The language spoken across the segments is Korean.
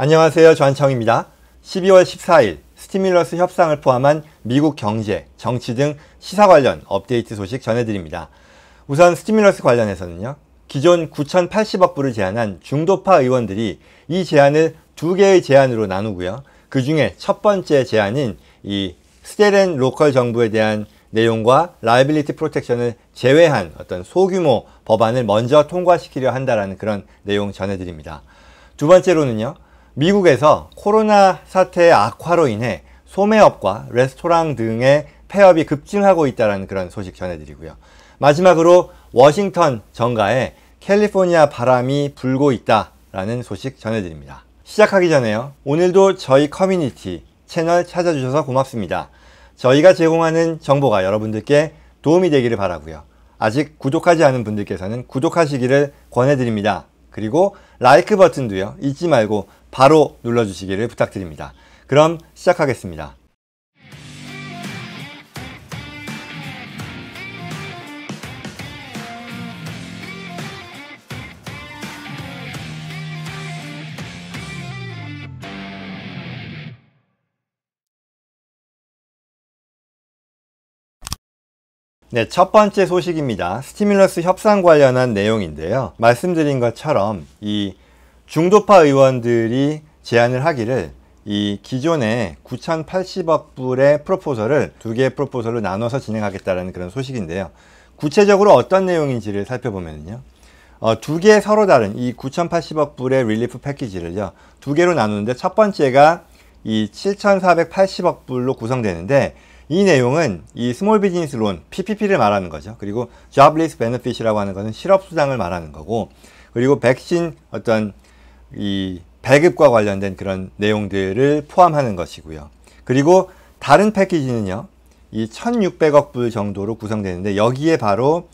안녕하세요. 조한청입니다. 12월 14일 스티밀러스 협상을 포함한 미국 경제, 정치 등 시사 관련 업데이트 소식 전해드립니다. 우선 스티밀러스 관련해서는요. 기존 9,080억 불을 제안한 중도파 의원들이 이 제안을 두 개의 제안으로 나누고요. 그 중에 첫 번째 제안인 이 스테렌 로컬 정부에 대한 내용과 라이빌리티 프로텍션을 제외한 어떤 소규모 법안을 먼저 통과시키려 한다라는 그런 내용 전해드립니다. 두 번째로는요. 미국에서 코로나 사태의 악화로 인해 소매업과 레스토랑 등의 폐업이 급증하고 있다는 그런 소식 전해드리고요. 마지막으로 워싱턴 정가에 캘리포니아 바람이 불고 있다라는 소식 전해드립니다. 시작하기 전에요. 오늘도 저희 커뮤니티 채널 찾아주셔서 고맙습니다. 저희가 제공하는 정보가 여러분들께 도움이 되기를 바라고요. 아직 구독하지 않은 분들께서는 구독하시기를 권해드립니다. 그리고 라이크 버튼도요. 잊지 말고 바로 눌러주시기를 부탁드립니다. 그럼 시작하겠습니다. 네, 첫 번째 소식입니다. 스티뮬러스 협상 관련한 내용인데요. 말씀드린 것처럼 이 중도파 의원들이 제안을 하기를 이 기존의 9,080억 불의 프로포서를 두 개의 프로포서로 나눠서 진행하겠다는 그런 소식인데요. 구체적으로 어떤 내용인지를 살펴보면요. 어, 두개 서로 다른 이 9,080억 불의 릴리프 패키지를요. 두 개로 나누는데 첫 번째가 이 7,480억 불로 구성되는데 이 내용은 이 스몰 비즈니스 론 PPP를 말하는 거죠. 그리고 jobless benefit이라고 하는 것은 실업수당을 말하는 거고 그리고 백신 어떤 이 배급과 관련된 그런 내용들을 포함하는 것이고요. 그리고 다른 패키지는요. 이 1600억 불 정도로 구성되는데 여기에 바로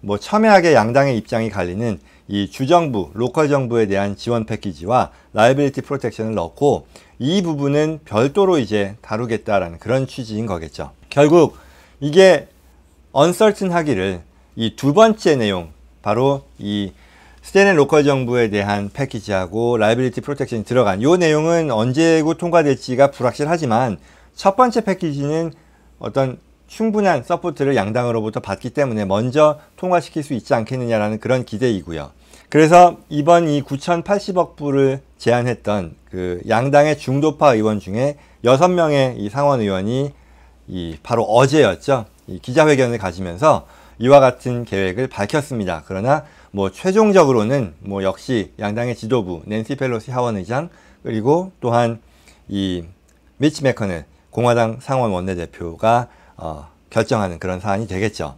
뭐 첨예하게 양당의 입장이 갈리는 이 주정부, 로컬 정부에 대한 지원 패키지와 라이빌리티 프로텍션을 넣고 이 부분은 별도로 이제 다루겠다라는 그런 취지인 거겠죠. 결국 이게 언설튼 하기를 이 두 번째 내용, 바로 이 스테인 로컬 정부에 대한 패키지하고 라이빌리티 프로텍션이 들어간 요 내용은 언제고 통과될지가 불확실하지만 첫 번째 패키지는 어떤 충분한 서포트를 양당으로부터 받기 때문에 먼저 통과시킬 수 있지 않겠느냐라는 그런 기대이고요. 그래서 이번 이 9,080억 불을 제안했던 그 양당의 중도파 의원 중에 6명의 이 상원 의원이 이 바로 어제였죠. 이 기자회견을 가지면서 이와 같은 계획을 밝혔습니다. 그러나 뭐 최종적으로는 뭐 역시 양당의 지도부 낸시 펠로시 하원의장 그리고 또한 이 미치 메커넬 공화당 상원 원내대표가 어, 결정하는 그런 사안이 되겠죠.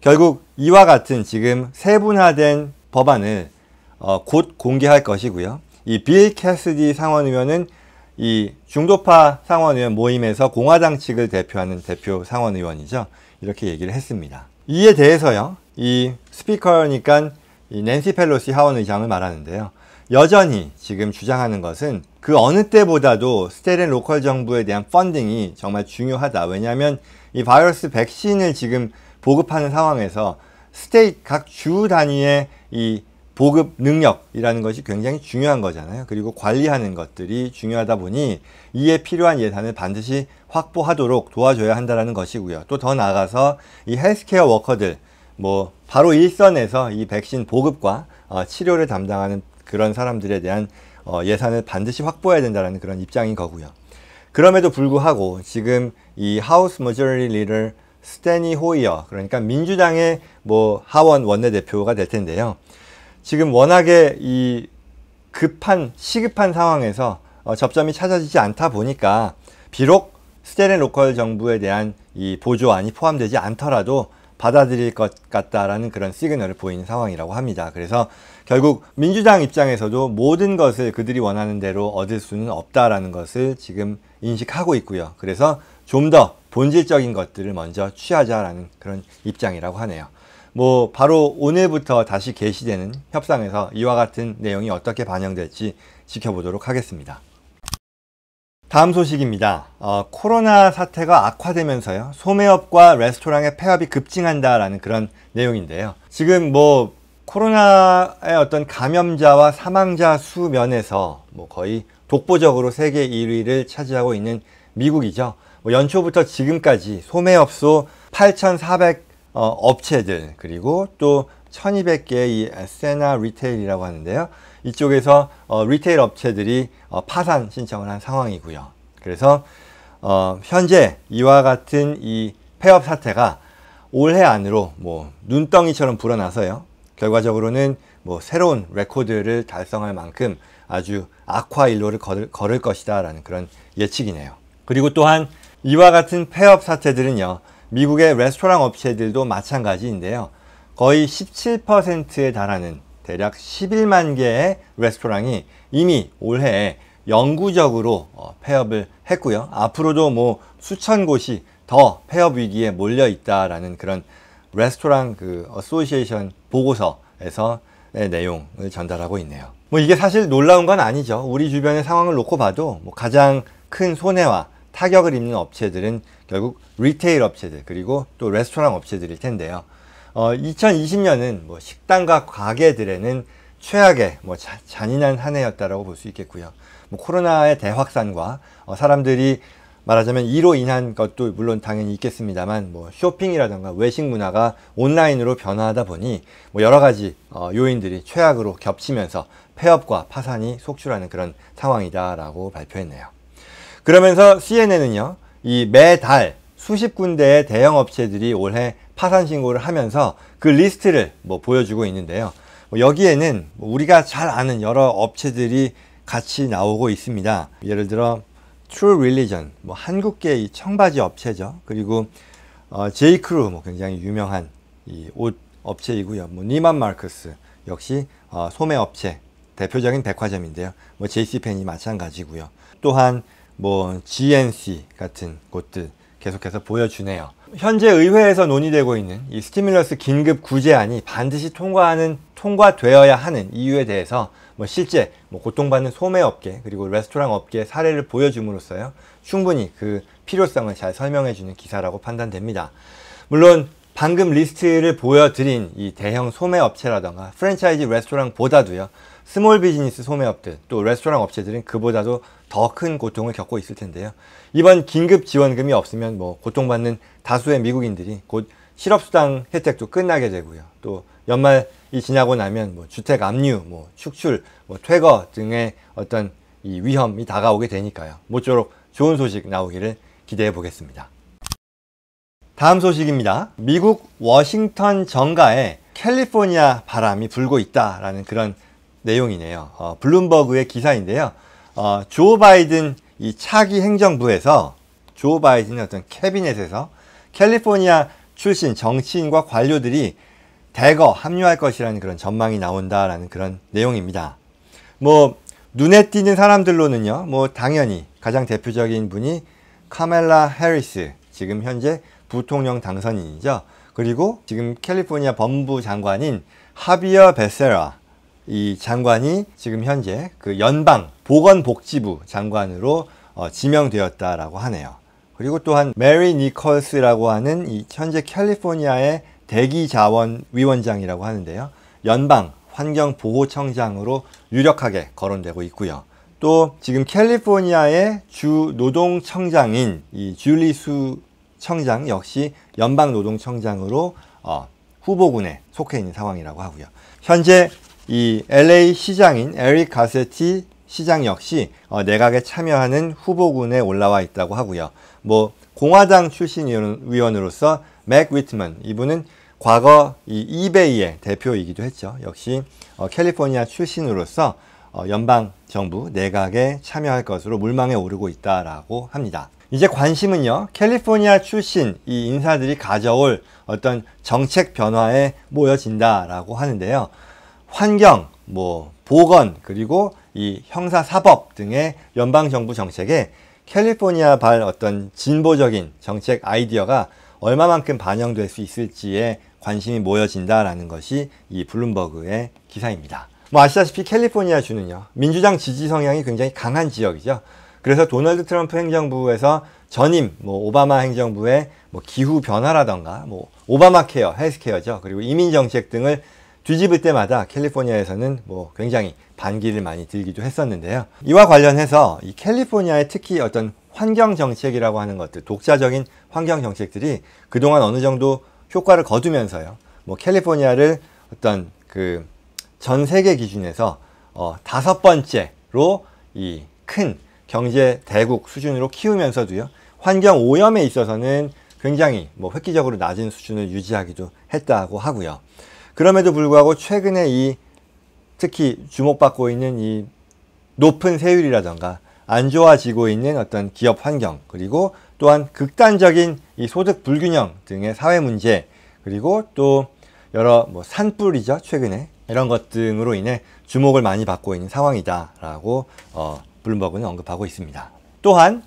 결국 이와 같은 지금 세분화된 법안을 어, 곧 공개할 것이고요. 이빌 캐스디 상원의원은 이 중도파 상원의원 모임에서 공화당 측을 대표하는 대표 상원의원이죠. 이렇게 얘기를 했습니다. 이에 대해서요. 이 스피커니까 이 낸시 펠로시 하원 의장을 말하는데요. 여전히 지금 주장하는 것은 그 어느 때보다도 스테렌 로컬 정부에 대한 펀딩이 정말 중요하다. 왜냐하면 이 바이러스 백신을 지금 보급하는 상황에서 스테이트 각주 단위의 이 보급 능력이라는 것이 굉장히 중요한 거잖아요. 그리고 관리하는 것들이 중요하다 보니 이에 필요한 예산을 반드시 확보하도록 도와줘야 한다는 것이고요. 또 더 나아가서 이 헬스케어 워커들, 뭐 바로 일선에서 이 백신 보급과 어, 치료를 담당하는 그런 사람들에 대한 어, 예산을 반드시 확보해야 된다는 그런 입장인 거고요. 그럼에도 불구하고 지금 이 하우스 모저리 리를 스테니 호이어 그러니까 민주당의 뭐 하원 원내대표가 될 텐데요. 지금 워낙에 이 급한 시급한 상황에서 어, 접점이 찾아지지 않다 보니까 비록 스테렌 로컬 정부에 대한 이 보조안이 포함되지 않더라도 받아들일 것 같다라는 그런 시그널을 보이는 상황이라고 합니다. 그래서 결국 민주당 입장에서도 모든 것을 그들이 원하는 대로 얻을 수는 없다라는 것을 지금 인식하고 있고요. 그래서 좀 더 본질적인 것들을 먼저 취하자라는 그런 입장이라고 하네요. 뭐 바로 오늘부터 다시 개시되는 협상에서 이와 같은 내용이 어떻게 반영될지 지켜보도록 하겠습니다. 다음 소식입니다. 어, 코로나 사태가 악화되면서요. 소매업과 레스토랑의 폐업이 급증한다라는 그런 내용인데요. 지금 뭐 코로나의 어떤 감염자와 사망자 수 면에서 뭐 거의 독보적으로 세계 1위를 차지하고 있는 미국이죠. 뭐 연초부터 지금까지 소매업소 8,400 어, 업체들 그리고 또 1,200개의 에 세나 리테일이라고 하는데요. 이쪽에서 어, 리테일 업체들이 어, 파산 신청을 한 상황이고요. 그래서 어, 현재 이와 같은 이 폐업 사태가 올해 안으로 뭐 눈덩이처럼 불어나서요. 결과적으로는 뭐 새로운 레코드를 달성할 만큼 아주 악화 일로를 걸을, 걸을 것이다 라는 그런 예측이네요. 그리고 또한 이와 같은 폐업 사태들은요. 미국의 레스토랑 업체들도 마찬가지인데요. 거의 17%에 달하는 대략 11만 개의 레스토랑이 이미 올해 영구적으로 어, 폐업을 했고요. 앞으로도 뭐 수천 곳이 더 폐업 위기에 몰려 있다라는 그런 레스토랑 그 어소시에이션 보고서에서의 내용을 전달하고 있네요. 뭐 이게 사실 놀라운 건 아니죠. 우리 주변의 상황을 놓고 봐도 뭐 가장 큰 손해와 타격을 입는 업체들은 결국 리테일 업체들 그리고 또 레스토랑 업체들일 텐데요. 어, 2020년은 뭐 식당과 가게들에는 최악의 뭐 자, 잔인한 한 해였다라고 볼 수 있겠고요. 뭐 코로나의 대확산과 어, 사람들이 말하자면 이로 인한 것도 물론 당연히 있겠습니다만 뭐쇼핑이라든가 외식 문화가 온라인으로 변화하다 보니 뭐 여러 가지 어, 요인들이 최악으로 겹치면서 폐업과 파산이 속출하는 그런 상황이다라고 발표했네요. 그러면서 CNN은요. 이 매달 수십 군데의 대형 업체들이 올해 파산 신고를 하면서 그 리스트를 뭐 보여주고 있는데요. 뭐 여기에는 뭐 우리가 잘 아는 여러 업체들이 같이 나오고 있습니다. 예를 들어 True Religion, 뭐 한국계 청바지 업체죠. 그리고 어, J.Crew, 뭐 굉장히 유명한 옷 업체이고요. 뭐 니만 마크스 역시 어, 소매 업체 대표적인 백화점인데요. 뭐 j c p 이 마찬가지고요. 또한 뭐 GNC 같은 곳들 계속해서 보여주네요. 현재 의회에서 논의되고 있는 이 스티뮬러스 긴급 구제안이 반드시 통과하는 통과되어야 하는 이유에 대해서 뭐 실제 뭐 고통받는 소매업계 그리고 레스토랑 업계의 사례를 보여줌으로써요 충분히 그 필요성을 잘 설명해주는 기사라고 판단됩니다. 물론 방금 리스트를 보여드린 이 대형 소매업체라던가 프랜차이즈 레스토랑보다도요 스몰 비즈니스 소매업들 또 레스토랑 업체들은 그보다도 더 큰 고통을 겪고 있을 텐데요. 이번 긴급 지원금이 없으면 뭐 고통받는 다수의 미국인들이 곧 실업수당 혜택도 끝나게 되고요. 또 연말이 지나고 나면 뭐 주택 압류, 뭐 축출, 뭐 퇴거 등의 어떤 이 위험이 다가오게 되니까요. 모쪼록 좋은 소식 나오기를 기대해 보겠습니다. 다음 소식입니다. 미국 워싱턴 정가에 캘리포니아 바람이 불고 있다라는 그런 내용이네요. 어, 블룸버그의 기사인데요. 어, 조 바이든 이 차기 행정부에서 조 바이든의 어떤 캐비넷에서 캘리포니아 출신 정치인과 관료들이 대거 합류할 것이라는 그런 전망이 나온다라는 그런 내용입니다. 뭐 눈에 띄는 사람들로는요. 뭐 당연히 가장 대표적인 분이 카멜라 해리스 지금 현재 부통령 당선인이죠. 그리고 지금 캘리포니아 법무부 장관인 하비어 베세라 이 장관이 지금 현재 그 연방 보건복지부 장관으로 어, 지명되었다라고 하네요. 그리고 또한 메리 니컬스라고 하는 이 현재 캘리포니아의 대기자원위원장이라고 하는데요. 연방 환경보호청장으로 유력하게 거론되고 있고요. 또 지금 캘리포니아의 주 노동청장인 이 줄리수 청장 역시 연방 노동청장으로 어, 후보군에 속해 있는 상황이라고 하고요. 현재 이 LA 시장인 에릭 가세티 시장 역시 어, 내각에 참여하는 후보군에 올라와 있다고 하고요. 뭐 공화당 출신 위원으로서 맥 위트먼 이분은 과거 이 이베이의 대표이기도 했죠. 역시 어, 캘리포니아 출신으로서 어, 연방 정부 내각에 참여할 것으로 물망에 오르고 있다라고 합니다. 이제 관심은요. 캘리포니아 출신 이 인사들이 가져올 어떤 정책 변화에 모여진다라고 하는데요. 환경, 뭐 보건 그리고 이 형사 사법 등의 연방 정부 정책에 캘리포니아 발 어떤 진보적인 정책 아이디어가 얼마만큼 반영될 수 있을지에 관심이 모여진다라는 것이 이 블룸버그의 기사입니다. 뭐 아시다시피 캘리포니아 주는요. 민주당 지지 성향이 굉장히 강한 지역이죠. 그래서 도널드 트럼프 행정부에서 전임 뭐 오바마 행정부의 뭐 기후 변화라던가 뭐 오바마 케어, 헬스케어죠. 그리고 이민 정책 등을 뒤집을 때마다 캘리포니아에서는 뭐 굉장히 반기를 많이 들기도 했었는데요. 이와 관련해서 이 캘리포니아의 특히 어떤 환경 정책이라고 하는 것들, 독자적인 환경 정책들이 그동안 어느 정도 효과를 거두면서요. 뭐 캘리포니아를 어떤 그 전 세계 기준에서 어 다섯 번째로 이 큰 경제 대국 수준으로 키우면서도요. 환경 오염에 있어서는 굉장히 뭐 획기적으로 낮은 수준을 유지하기도 했다고 하고요. 그럼에도 불구하고 최근에 이 특히 주목받고 있는 이 높은 세율이라던가 안 좋아지고 있는 어떤 기업 환경 그리고 또한 극단적인 이 소득 불균형 등의 사회 문제 그리고 또 여러 뭐 산불이죠 최근에 이런 것 등으로 인해 주목을 많이 받고 있는 상황이다라고 어, 블룸버그는 언급하고 있습니다. 또한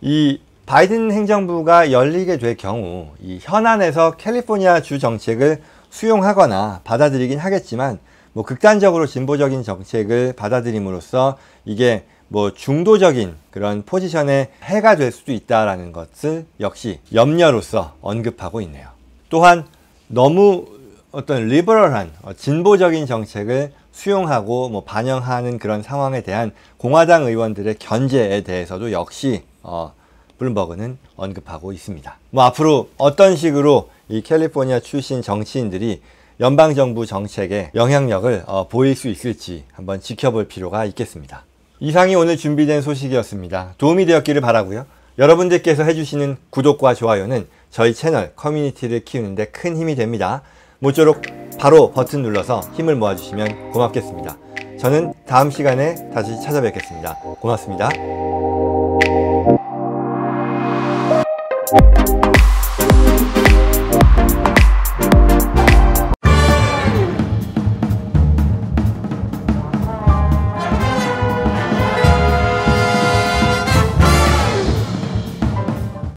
이 바이든 행정부가 열리게 될 경우 이 현안에서 캘리포니아 주 정책을 수용하거나 받아들이긴 하겠지만 뭐 극단적으로 진보적인 정책을 받아들임으로써 이게 뭐 중도적인 그런 포지션에 해가 될 수도 있다라는 것을 역시 염려로서 언급하고 있네요. 또한 너무 어떤 리버럴한 어, 진보적인 정책을 수용하고 뭐 반영하는 그런 상황에 대한 공화당 의원들의 견제에 대해서도 역시 어, 블룸버그는 언급하고 있습니다. 뭐 앞으로 어떤 식으로 이 캘리포니아 출신 정치인들이 연방정부 정책에 영향력을 어, 보일 수 있을지 한번 지켜볼 필요가 있겠습니다. 이상이 오늘 준비된 소식이었습니다. 도움이 되었기를 바라고요. 여러분들께서 해주시는 구독과 좋아요는 저희 채널 커뮤니티를 키우는데 큰 힘이 됩니다. 모쪼록 바로 버튼 눌러서 힘을 모아주시면 고맙겠습니다. 저는 다음 시간에 다시 찾아뵙겠습니다. 고맙습니다.